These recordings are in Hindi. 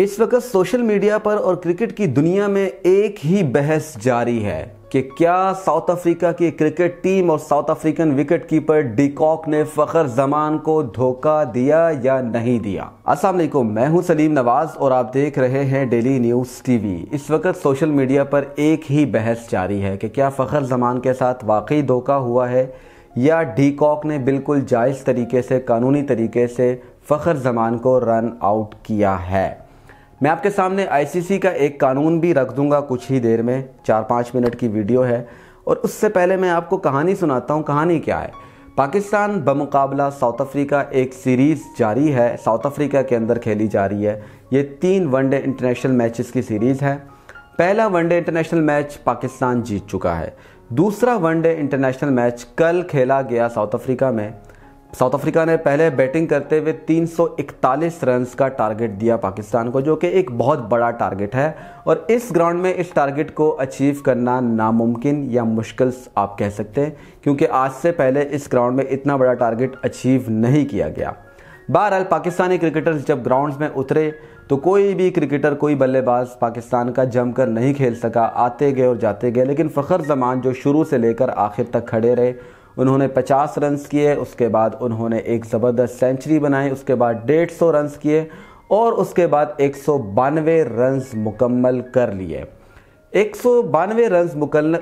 इस वक्त सोशल मीडिया पर और क्रिकेट की दुनिया में एक ही बहस जारी है कि क्या साउथ अफ्रीका की क्रिकेट टीम और South African wicket keeper de Kock ने फखर जमान को धोखा दिया या नहीं दिया अस्सलाम वालेकुम मैं हूं सलीम नवाज और आप देख रहे हैं डेली न्यूज टीवी इस वक्त सोशल मीडिया पर एक ही बहस जारी है कि क्या फखर जमान के साथ वाकई धोखा हुआ है या डीकॉक ने बिल्कुल जायज़ तरीके से कानूनी तरीके से फ़खर जमान को रन आउट किया है मैं आपके सामने आईसीसी का एक कानून भी रख दूंगा कुछ ही देर में चार पाँच मिनट की वीडियो है और उससे पहले मैं आपको कहानी सुनाता हूँ कहानी क्या है पाकिस्तान बमकाबला साउथ अफ्रीका एक सीरीज़ जारी है साउथ अफ्रीका के अंदर खेली जा रही है ये तीन वनडे इंटरनेशनल मैचेस की सीरीज़ है पहला वनडे इंटरनेशनल मैच पाकिस्तान जीत चुका है दूसरा वनडे इंटरनेशनल मैच कल खेला गया साउथ अफ्रीका में साउथ अफ्रीका ने पहले बैटिंग करते हुए 341 रन्स का टारगेट दिया पाकिस्तान को जो कि एक बहुत बड़ा टारगेट है और इस ग्राउंड में इस टारगेट को अचीव करना नामुमकिन या मुश्किल आप कह सकते हैं क्योंकि आज से पहले इस ग्राउंड में इतना बड़ा टारगेट अचीव नहीं किया गया बहरहाल पाकिस्तानी क्रिकेटर्स जब ग्राउंड में उतरे तो कोई भी क्रिकेटर कोई बल्लेबाज पाकिस्तान का जमकर नहीं खेल सका आते गए और जाते गए लेकिन फ़खर जमान जो शुरू से लेकर आखिर तक खड़े रहे उन्होंने 50 रन्स किए उसके बाद उन्होंने एक ज़बरदस्त सेंचुरी बनाई उसके बाद डेढ़ सौ रन्स किए और उसके बाद एक सौ बानवे रन्स मुकम्मल कर लिए एक सौ बानवे रन्स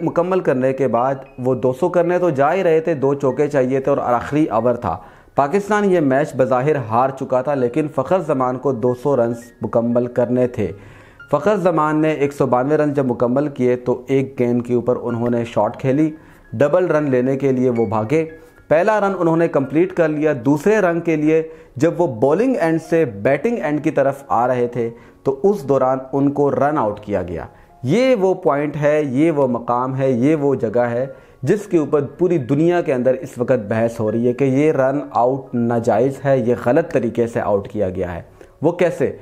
मुकम्मल करने के बाद वो दो सौ करने तो जा ही रहे थे दो चौके चाहिए थे और आखिरी ओवर था पाकिस्तान ये मैच बज़ाहिर हार चुका था लेकिन फ़खर जमान को दो सौ रन्स मुकम्मल करने थे फ़खर जमान ने एक सौ बानवे रन जब मुकम्मल किए तो एक गेंद के ऊपर उन्होंने शॉट खेली डबल रन लेने के लिए वो भागे पहला रन उन्होंने कंप्लीट कर लिया दूसरे रन के लिए जब वो बॉलिंग एंड से बैटिंग एंड की तरफ आ रहे थे तो उस दौरान उनको रन आउट किया गया ये वो पॉइंट है ये वो मकाम है ये वो जगह है जिसके ऊपर पूरी दुनिया के अंदर इस वक्त बहस हो रही है कि ये रन आउट नाजायज़ है ये गलत तरीके से आउट किया गया है वो कैसे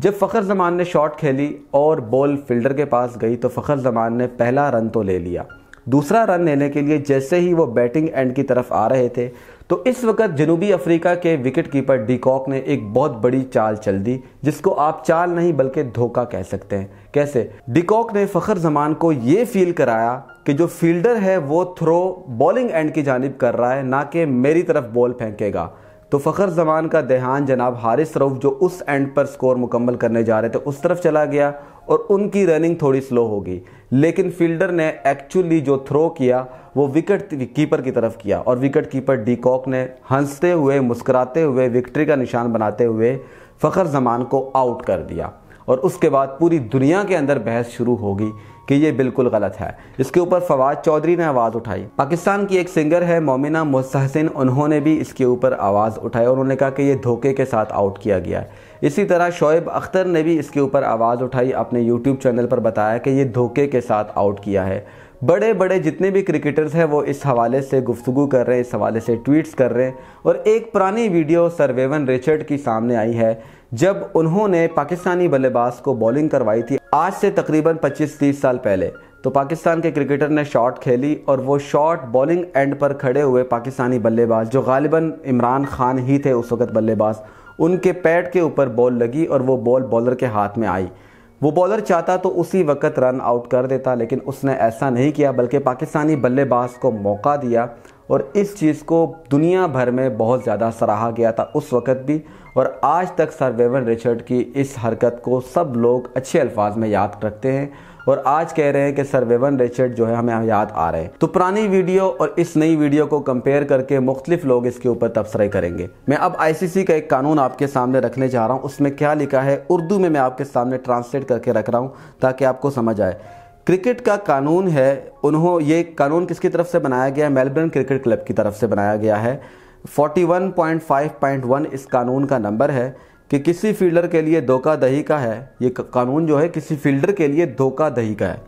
जब फ़खर जमान ने शॉट खेली और बॉल फील्डर के पास गई तो फ़खर जमान ने पहला रन तो ले लिया दूसरा रन लेने के लिए जैसे ही वो बैटिंग एंड की तरफ आ रहे थे तो इस वक्त जनूबी अफ्रीका के विकेट कीपर डीकॉक ने एक बहुत बड़ी चाल चल दी जिसको आप चाल नहीं बल्कि धोखा कह सकते हैं कैसे डीकॉक ने फ़खर जमान को ये फील कराया कि जो फील्डर है वो थ्रो बॉलिंग एंड की जानब कर रहा है ना कि मेरी तरफ बॉल फेंकेगा तो फ़खर जमान का देहान जनाब हारिस रऊफ जो उस एंड पर स्कोर मुकम्मल करने जा रहे थे उस तरफ चला गया और उनकी रनिंग थोड़ी स्लो हो गई लेकिन फील्डर ने एक्चुअली जो थ्रो किया वो विकेट कीपर की तरफ किया और विकेट कीपर डीकॉक ने हंसते हुए मुस्कुराते हुए विक्ट्री का निशान बनाते हुए फ़खर जमान को आउट कर दिया और उसके बाद पूरी दुनिया के अंदर बहस शुरू होगी कि ये बिल्कुल गलत है इसके ऊपर फवाद चौधरी ने आवाज़ उठाई पाकिस्तान की एक सिंगर है मोमिना मुस्तहसिन उन्होंने भी इसके ऊपर आवाज़ उठाई और उन्होंने कहा कि ये धोखे के साथ आउट किया गया है इसी तरह शोएब अख्तर ने भी इसके ऊपर आवाज़ उठाई अपने यूट्यूब चैनल पर बताया कि ये धोखे के साथ आउट किया है बड़े बड़े जितने भी क्रिकेटर्स हैं वो इस हवाले से गुफ्तु कर रहे हैं इस हवाले से ट्वीट्स कर रहे हैं और एक पुरानी वीडियो सरवेवन रिचर्ड की सामने आई है जब उन्होंने पाकिस्तानी बल्लेबाज को बॉलिंग करवाई थी आज से तकरीबन 25-30 साल पहले तो पाकिस्तान के क्रिकेटर ने शॉट खेली और वो शॉट बॉलिंग एंड पर खड़े हुए पाकिस्तानी बल्लेबाज जो गालिबा इमरान खान ही थे उस वक्त बल्लेबाज उनके पैड के ऊपर बॉल लगी और वो बॉल बॉलर के हाथ में आई वो बॉलर चाहता तो उसी वक्त रन आउट कर देता लेकिन उसने ऐसा नहीं किया बल्कि पाकिस्तानी बल्लेबाज को मौका दिया और इस चीज़ को दुनिया भर में बहुत ज़्यादा सराहा गया था उस वक्त भी और आज तक सर वेवन रिचर्ड की इस हरकत को सब लोग अच्छे अल्फाज में याद रखते हैं और आज कह रहे हैं कि सर वेवन रेचर्ड जो है हमें याद आ रहे हैं तो पुरानी वीडियो और इस नई वीडियो को कंपेयर करके मुख्तलिफ लोग इसके ऊपर तबसरे करेंगे मैं अब आईसीसी का एक कानून आपके सामने रखने जा रहा हूँ उसमें क्या लिखा है उर्दू में मैं आपके सामने ट्रांसलेट करके रख रहा हूँ ताकि आपको समझ आए क्रिकेट का कानून है उन्हों ये कानून किसकी तरफ से बनाया गया है मेलबर्न क्रिकेट क्लब की तरफ से बनाया गया है 41.5.1 इस कानून का नंबर है कि किसी फील्डर के लिए धोखादही का है ये कानून जो है किसी फील्डर के लिए धोखादही का है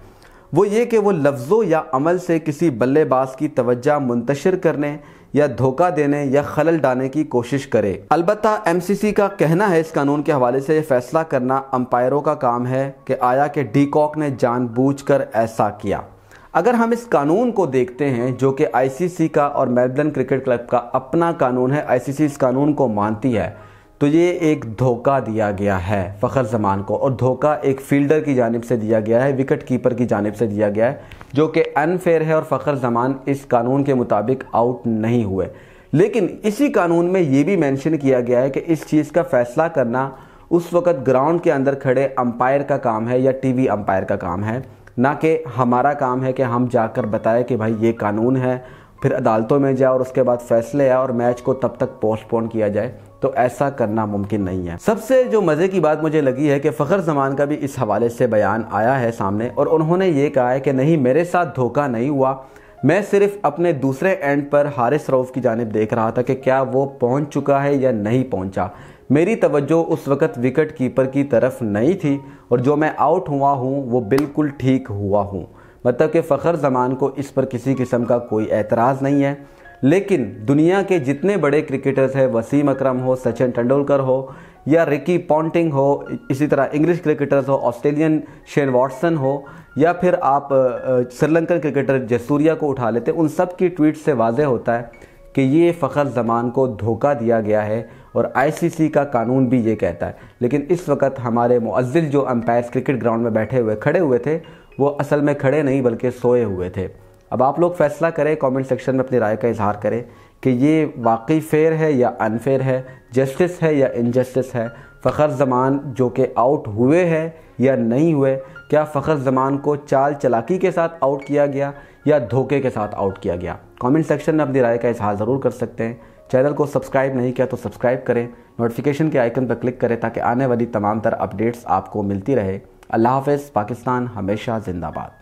वो ये कि वो लफ्ज़ों या अमल से किसी बल्लेबाज की तवज्जा मुंतशर करने या धोखा देने या खलल डालने की कोशिश करे अलबत् एम सी सी का कहना है इस कानून के हवाले से यह फैसला करना अंपायरों का काम है कि आया कि डीकॉक ने जानबूझकर ऐसा किया अगर हम इस कानून को देखते हैं जो कि आईसीसी का और मेलबर्न क्रिकेट क्लब का अपना कानून है आईसीसी इस कानून को मानती है तो ये एक धोखा दिया गया है फ़खर जमान को और धोखा एक फील्डर की जानब से दिया गया है विकेट कीपर की जानब से दिया गया है जो कि अनफेयर है और फ़खर जमान इस कानून के मुताबिक आउट नहीं हुए लेकिन इसी कानून में ये भी मेंशन किया गया है कि इस चीज़ का फ़ैसला करना उस वक्त ग्राउंड के अंदर खड़े अंपायर का काम है या टी अंपायर का काम है ना कि हमारा काम है कि हम जाकर बताएं कि भाई ये कानून है फिर अदालतों में जाए और उसके बाद फैसले आए और मैच को तब तक पोस्टपोन किया जाए तो ऐसा करना मुमकिन नहीं है सबसे जो मज़े की बात मुझे लगी है कि फ़खर जमान का भी इस हवाले से बयान आया है सामने और उन्होंने ये कहा है कि नहीं मेरे साथ धोखा नहीं हुआ मैं सिर्फ अपने दूसरे एंड पर हारिस रऊफ़ की जानब देख रहा था कि क्या वो पहुंच चुका है या नहीं पहुंचा मेरी तवज्जो उस वक़्त विकेट कीपर की तरफ नहीं थी और जो मैं आउट हुआ हूँ वो बिल्कुल ठीक हुआ हूँ मतलब कि फ़खर जमान को इस पर किसी किस्म का कोई एतराज़ नहीं है लेकिन दुनिया के जितने बड़े क्रिकेटर्स हैं वसीम अकरम हो सचिन तेंदुलकर हो या रिकी पॉन्टिंग हो इसी तरह इंग्लिश क्रिकेटर्स हो ऑस्ट्रेलियन शेन वॉटसन हो या फिर आप श्रीलंकन क्रिकेटर जयसूर्या को उठा लेते उन सब की ट्वीट से वाजह होता है कि ये फ़खर जमान को धोखा दिया गया है और आईसीसी का कानून भी ये कहता है लेकिन इस वक्त हमारे मुअज़िल जो अम्पायर क्रिकेट ग्राउंड में बैठे हुए खड़े हुए थे वो असल में खड़े नहीं बल्कि सोए हुए थे अब आप लोग फैसला करें कमेंट सेक्शन में अपनी राय का इजहार करें कि ये वाकई फेयर है या अनफेयर है जस्टिस है या इनजस्टिस है फ़खर जमान जो कि आउट हुए हैं या नहीं हुए क्या फ़खर जमान को चाल चलाकी के साथ आउट किया गया या धोखे के साथ आउट किया गया कमेंट सेक्शन में अपनी राय का इजहार ज़रूर कर सकते हैं चैनल को सब्सक्राइब नहीं किया तो सब्सक्राइब करें नोटिफिकेशन के आइकन पर क्लिक करें ताकि आने वाली तमाम तर अपडेट्स आपको मिलती रहे अल्लाह हाफ़ पाकिस्तान हमेशा जिंदाबाद